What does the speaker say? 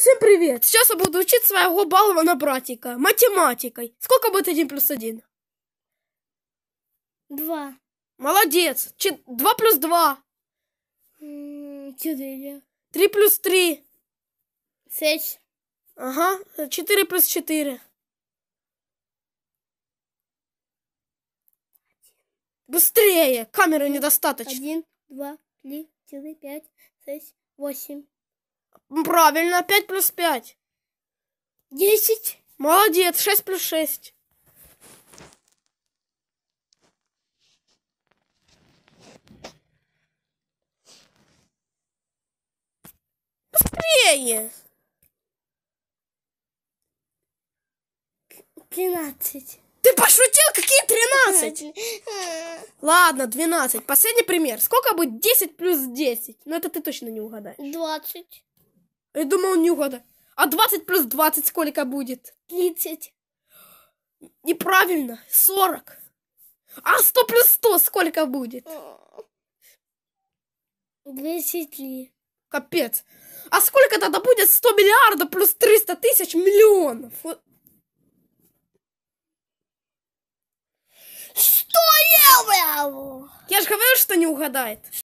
Всем привет! Сейчас я буду учить своего балована братика математикой. Сколько будет один плюс один? Два. Молодец! Че Два плюс два? Четыре. Три плюс три? 6. Ага, Четыре плюс четыре. Быстрее! Камеры недостаточно. Один, два, три, четыре, пять, шесть, восемь. Правильно, 5 плюс 5. 10. Молодец, 6 плюс 6. Быстрее! 13. Ты пошутил? Какие 13? Ладно, 12. А. Последний пример. Сколько будет 10 плюс 10? Ну, это ты точно не угадаешь. 20. Я думал, нюхата. А 20 плюс 20 сколько будет? 30. Неправильно, 40. А 100 плюс 100 сколько будет? 200. Капец. А сколько тогда будет 100 миллиардов плюс 300 тысяч миллионов? Что я евро! Я же говорил, что не угадает.